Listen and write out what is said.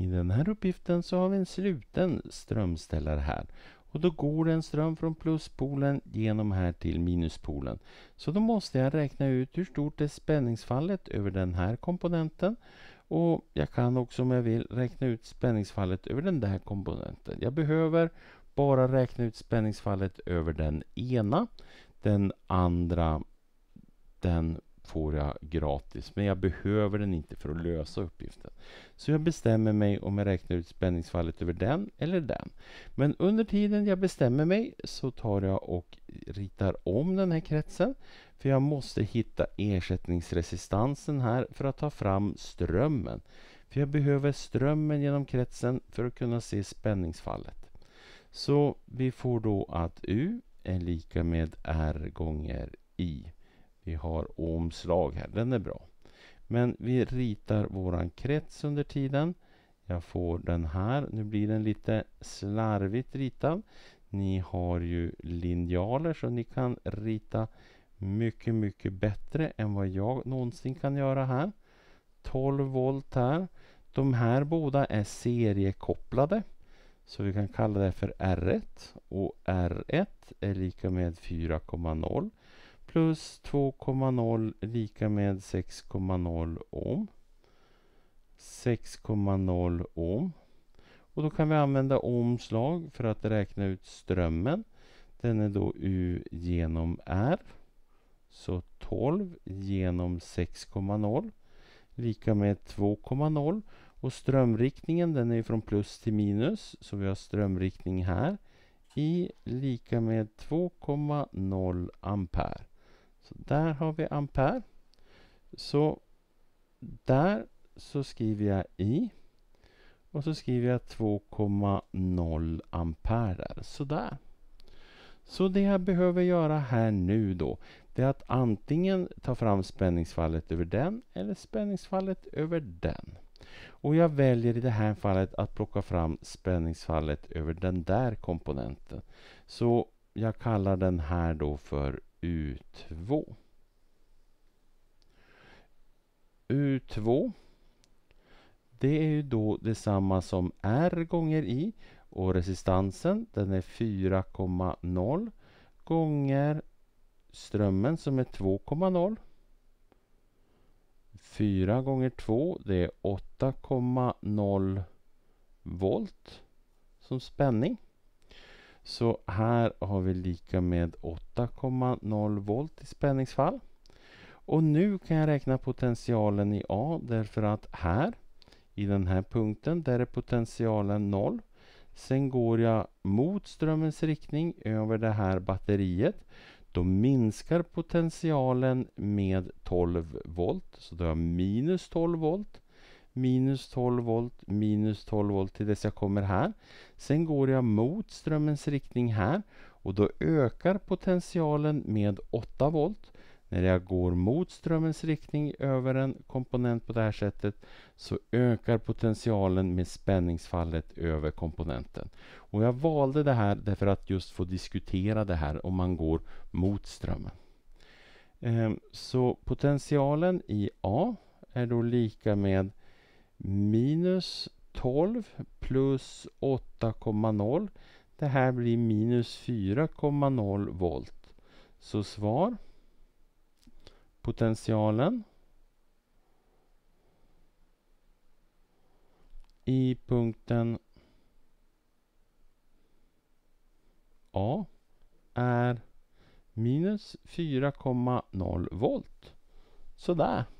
I den här uppgiften så har vi en sluten strömställare här. Och då går det en ström från pluspolen genom här till minuspolen. Så då måste jag räkna ut hur stort är spänningsfallet över den här komponenten. Och jag kan också om jag vill räkna ut spänningsfallet över den där komponenten. Jag behöver bara räkna ut spänningsfallet över den ena. Den andra den får jag gratis, men jag behöver den inte för att lösa uppgiften. Så jag bestämmer mig om jag räknar ut spänningsfallet över den eller den. Men under tiden jag bestämmer mig så tar jag och ritar om den här kretsen. För jag måste hitta ersättningsresistansen här för att ta fram strömmen. För jag behöver strömmen genom kretsen för att kunna se spänningsfallet. Så vi får då att U är lika med R gånger I. Vi har omslag här, den är bra. Men vi ritar våran krets under tiden. Jag får den här, nu blir den lite slarvigt ritad. Ni har ju linjaler så ni kan rita mycket, mycket bättre än vad jag någonsin kan göra här. 12 volt här. De här båda är seriekopplade. Så vi kan kalla det för R1 och R1 är lika med 4,0 plus 2,0 lika med 6,0 ohm. 6,0 ohm. Och då kan vi använda ohms lag för att räkna ut strömmen. Den är då U genom R. Så 12 genom 6,0 lika med 2,0. Och strömriktningen den är från plus till minus så vi har strömriktning här. I lika med 2,0 ampere. Så där har vi ampere. Så där så skriver jag i och så skriver jag 2,0 ampere. Så där. Så det jag behöver göra här nu då det är att antingen ta fram spänningsfallet över den eller spänningsfallet över den. Och jag väljer i det här fallet att plocka fram spänningsfallet över den där komponenten. Så jag kallar den här då för U2. U2 det är ju då detsamma som R gånger I och resistansen den är 4,0 gånger strömmen som är 2,0. 4 gånger 2 det är 8,0 volt som spänning. Så här har vi lika med 8,0 volt i spänningsfall. Och nu kan jag räkna potentialen i A därför att här i den här punkten där är potentialen 0. Sen går jag mot strömmens riktning över det här batteriet. Då minskar potentialen med 12 volt, så då har jag minus 12 volt minus 12 volt, minus 12 volt till dess jag kommer här. Sen går jag mot strömmens riktning här och då ökar potentialen med 8 volt. När jag går mot strömmens riktning över en komponent på det här sättet så ökar potentialen med spänningsfallet över komponenten. Och jag valde det här därför att just få diskutera det här om man går mot strömmen. Ehm, så potentialen i A är då lika med minus 12 plus 8,0. Det här blir minus 4,0 volt. Så svar potentialen i punkten A är minus 4,0 volt. Sådär.